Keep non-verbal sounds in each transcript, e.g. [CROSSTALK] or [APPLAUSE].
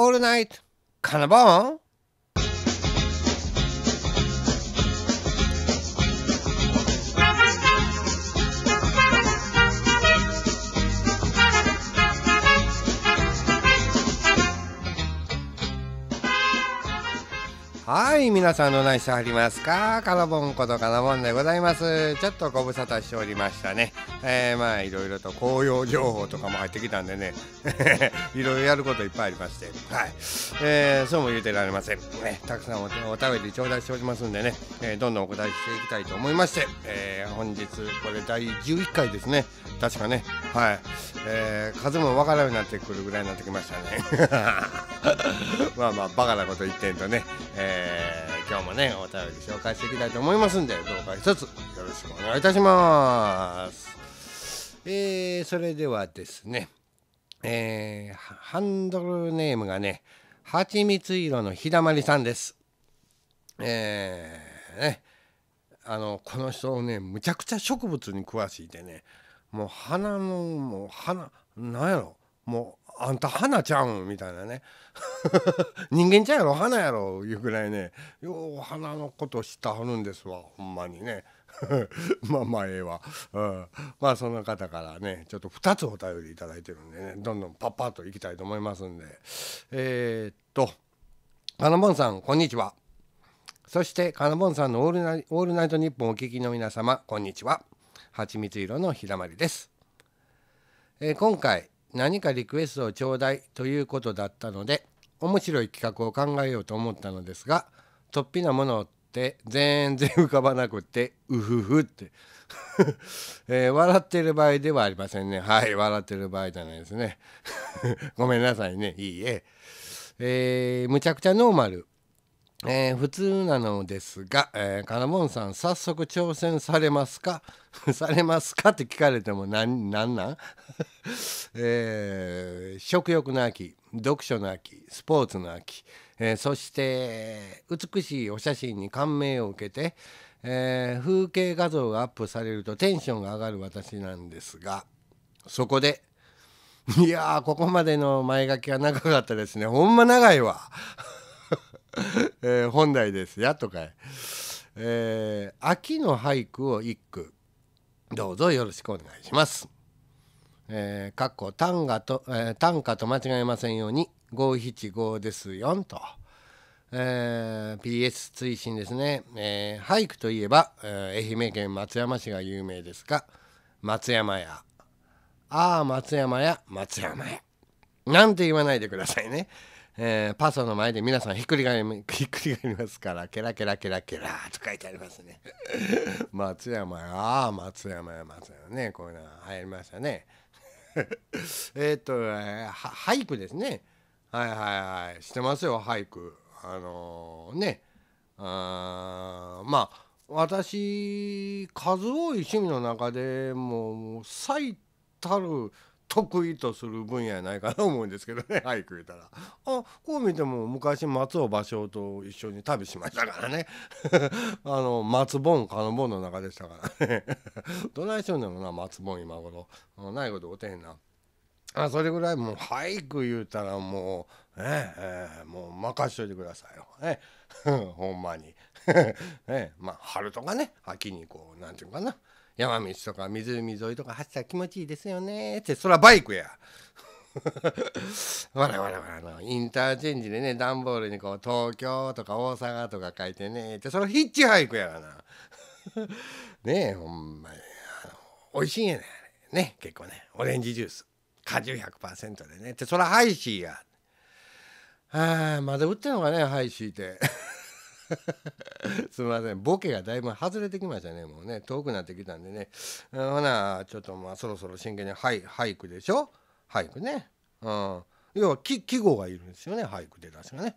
オールナイトカナボーンはい皆さんないしてありますかカラボンことカラボンでございますちょっとご無沙汰しておりましたねえー、まあいろいろと紅葉情報とかも入ってきたんでね [LAUGHS] いろいろやることいっぱいありましてはい、えー、そうも言うてられません、ね、たくさんお食べて頂戴しておりますんでね、えー、どんどんお答えしていきたいと思いまして、えー、本日これ第11回ですね確かねはい、えー、数も分からなくなってくるぐらいになってきましたね [LAUGHS] まあまあバカなこと言ってんとね、えーえー、今日もねお便り紹介していきたいと思いますんでどうか一つよろしくお願いいたします。えー、それではですね、えー、ハンドルネームがねはちみつ色のひだまりさんです。えー、ねあのこの人ねむちゃくちゃ植物に詳しいでねもう花のもう花なんやろもうあんた花ちゃうん」みたいなね「[LAUGHS] 人間ちゃうやろ花やろ」いうぐらいねよう花のこと知ってはるんですわほんまにね。[LAUGHS] まあまあええわ、うん、まあその方からねちょっと2つお便り頂いてるんでねどんどんパッパッといきたいと思いますんでえー、っとかなぼんさんこんにちはそしてかなぼんさんのオールナイ「ールナイトニッポン」お聞きの皆様こんにちははちみつ色のひだまりです、えー、今回何かリクエストをちょうだいということだったので面白い企画を考えようと思ったのですが突飛なものって全然浮かばなくてうふふって [LAUGHS] えー、笑ってる場合ではありませんねはい笑ってる場合じゃないですね [LAUGHS] ごめんなさいねいいええー、むちゃくちゃノーマルえー、普通なのですが、えー、カラモンさん早速挑戦されますか [LAUGHS] されますかって聞かれても何なんなん [LAUGHS] えー、食欲の秋読書の秋スポーツの秋、えー、そして美しいお写真に感銘を受けて、えー、風景画像がアップされるとテンションが上がる私なんですがそこでいやーここまでの前書きは長かったですねほんま長いわ [LAUGHS] えー、本来ですやとかい、えー、秋の俳句を一句どうぞよろしくお願いします。えー、かっこ短歌と、えー、短歌と間違えませんように五七五ですよと、えー、PS 追伸ですね、えー、俳句といえば、えー、愛媛県松山市が有名ですが松山やああ松山や松山やなんて言わないでくださいね。えー、パソの前で皆さんひっくり返り [LAUGHS] ひっくり返りますからケラケラケラケラと書いてありますね [LAUGHS] 松山やあ松山や松山ねこういうのは流行りましたね [LAUGHS] えっと、えー、俳句ですねはいはいはいしてますよ俳句あのー、ねあまあ私数多い趣味の中でもう最たる得意とする分野やないかなと思うんですけどね [LAUGHS] 俳句言うたらあこう見ても昔松尾芭蕉と一緒に旅しましたからね [LAUGHS] あの松本かの本の中でしたからね [LAUGHS] どないしょんでもな松本今頃ないことおてへんなあそれぐらいもう俳句言うたらもうええー、もう任しといてくださいよねほんまに [LAUGHS] え、まあ春とかね秋にこうなんていうかな山道とか湖沿いとか走ったら気持ちいいですよねってそらバイクや。わらわらわらのインターチェンジでね段ボールにこう東京とか大阪とか書いてねってそのヒッチハイクやがな [LAUGHS] ねえほんまに美味しいんやねね結構ねオレンジジュース果汁100%でねってそらハイシーやあーまだ売ってんのかねハイシーって [LAUGHS] すみませんボケがだいぶ外れてきましたねもうね遠くなってきたんでねほなちょっとまあそろそろ真剣に「はい、俳句」でしょ俳句ね、うん、要は季語がいるんですよね俳句で確かね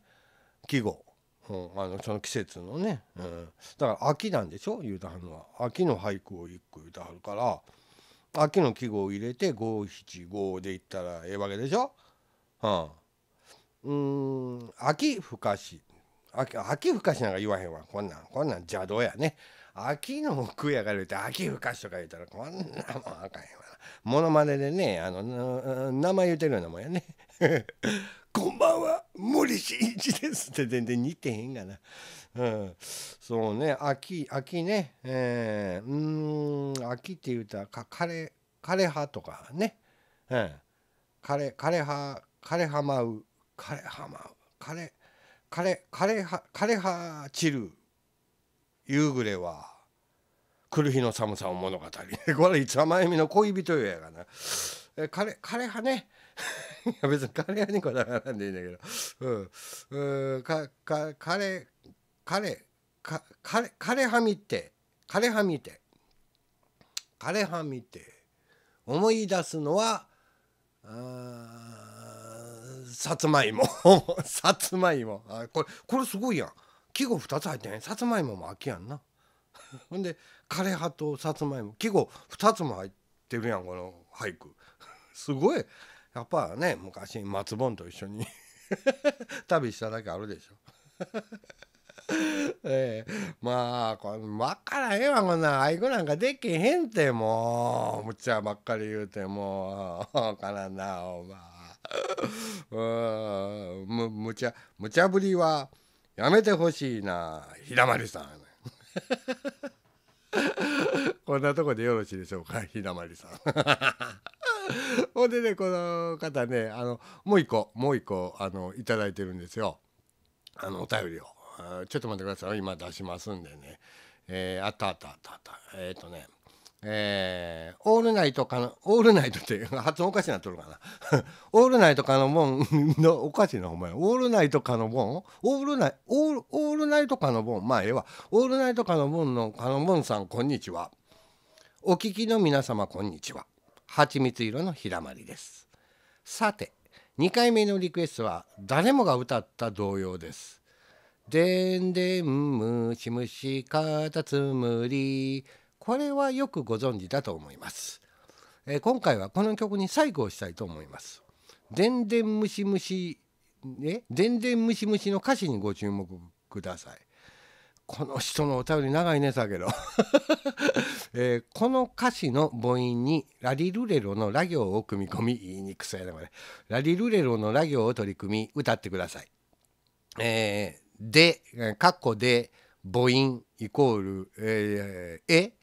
季語、うん、あのその季節のね、うん、だから秋なんでしょ言うたはんのは秋の俳句を一句言うたはるから秋の季語を入れて五七五でいったらええわけでしょ、うん、うん秋深し秋ふかしなんか言わへんわこんなんこんなん邪道やね秋の服やから言うて秋ふかしとか言うたらこんなもんあかんわなモノマネでねあの名前言うてるようなもんやね [LAUGHS] こんばんは森進一ですって全然似てへんがな、うん、そうね秋秋ねえー、うん秋って言うたらか枯枯葉とかね、うん、枯枯葉枯葉舞う枯葉舞う枯葉枯れ葉散る夕暮れは来る日の寒さを物語 [LAUGHS] これいはまゆみの恋人よやがなえ枯れ枯れ葉ね [LAUGHS] いや別に枯れ葉にこだわらんでいいんだけどうんうんかか枯れ枯れか枯れ枯れ葉見て枯れ葉見て枯れ葉見て思い出すのはあさつまいも [LAUGHS] さつまいもあこれこれすごいやん季語2つ入ってな、ね、いさつまいもも秋やんな [LAUGHS] ほんで枯葉とさつまいも季語2つも入ってるやんこの俳句 [LAUGHS] すごいやっぱね昔松本と一緒に旅しただけあるでしょええ、まあこれ分からへんわこんな俳句なんかできへんてもうむちゃばっかり言うてもうからんなお前。むむちゃむちゃぶりはやめてほしいなひだまりさん [LAUGHS] こんなとこでよろしいでしょうかひだまりさん [LAUGHS] ほんでねこの方ねあのもう一個もう一個あのいただいてるんですよあのお便りをちょっと待ってください今出しますんでねえー、あったあったあったあったえっ、ー、とねえー、オールナイトかの、オールナイトって発音おかしなっとるかな。[LAUGHS] オールナイトかのボンの、おかしいな、お前。オールナイトかのボンオールナイト、オールナイトかのボン。まあ、ええわ。オールナイトかのボンのかのボンさん、こんにちは。お聞きの皆様、こんにちは。はちみつ色のひだまりです。さて、2回目のリクエストは、誰もが歌った童謡です。でんでんむしむしかたつむり。これはよくご存知だと思います、えー、今回はこの曲に最後をしたいと思います全然ムシムシえ全然ムシムシの歌詞にご注目くださいこの人のお便り長いねさけど、[LAUGHS] えー、この歌詞の母音にラリルレロのラ行を組み込み言いにくさやなこれラリルレロのラ行を取り組み歌ってください。えー、で、かっこで母音イコール、えー、え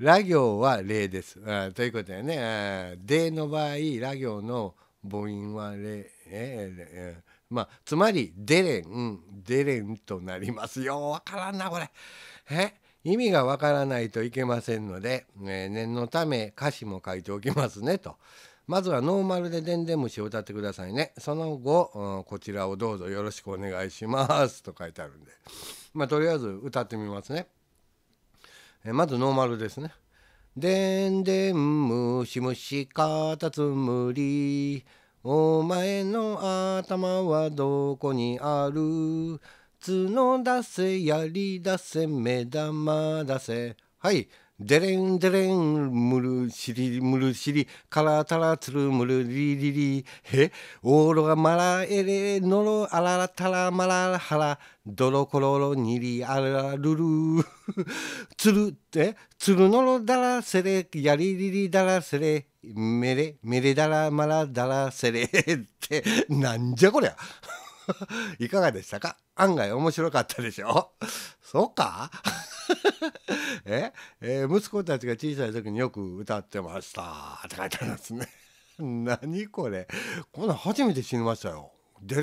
ラ行は例です。あということでね、での場合、ラ行の母音は例、えー、まあ、つまり、デレン、デレンとなりますよ。わからんな、これ。え意味がわからないといけませんので、え念のため歌詞も書いておきますねと。まずはノーマルででんでん虫を歌ってくださいね。その後、うん、こちらをどうぞよろしくお願いしますと書いてあるんで。まあ、とりあえず歌ってみますね。えまずノーマルですね。でんでんむしむしかたつむりお前の頭はどこにある角出せやり出せ目玉出せはいデレンデレンムルシリムルシリカラタラツルムルリリリへオーロがマラエレノロアララタラマラハラドロコロロニリアラルルツルえツルノロダラセレヤリリリダラセレメレメレダラマラダラセレってなんじゃこりゃ [LAUGHS] いかがでしたか案外面白かったでしょそうか [LAUGHS] ええー、息子たちが小さい時によく歌ってました」[LAUGHS] って書いてあるんですね。[LAUGHS] 何これこんな初めて知りましたよ。で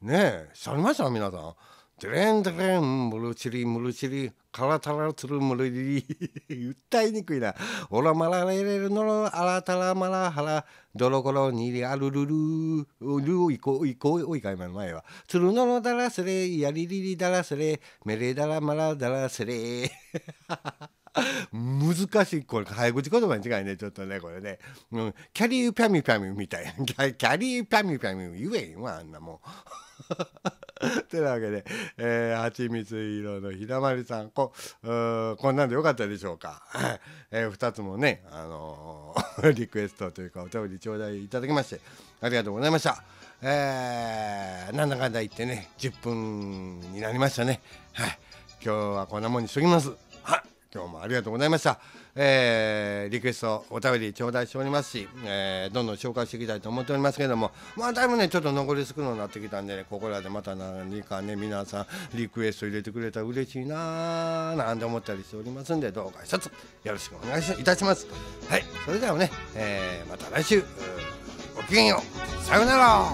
ねえ知りました皆さん。ドレンドレン、ムルチリ、ムルチリ、カラタラツルムルリリ。訴えにくいな。オラマラレレルノロ、アラタラマラハラ、ドロコロニリアルルルー、ルーイコイコイか今の前は。ツルノロダラスレ、ヤリリリダラスレ、メレダラマラダラスレ。難しいこれ早口言葉に違いねちょっとねこれね、うん、キャリーピャミピャミみたいなキャリーピャミピャミ言えんわあんなもん [LAUGHS] てなわけで、えー、はちみつ色のひだまりさん、こ、うこんなんでよかったでしょうか。[LAUGHS] えー、二つもね、あのー、[LAUGHS] リクエストというか、お便り頂戴いただきまして、ありがとうございました。えー、なんだかんだ言ってね、10分になりましたね。はい。今日はこんなもんにしときます。今日もありがとうございました、えー、リクエストお便り頂戴しておりますし、えー、どんどん紹介していきたいと思っておりますけれどもまあだいぶねちょっと残り少なくなってきたんでねここらでまた何かね皆さんリクエスト入れてくれたら嬉しいなーなんて思ったりしておりますんでどうか一つよろしくお願いいたしますはいそれではね、えー、また来週ごきげんようさようなら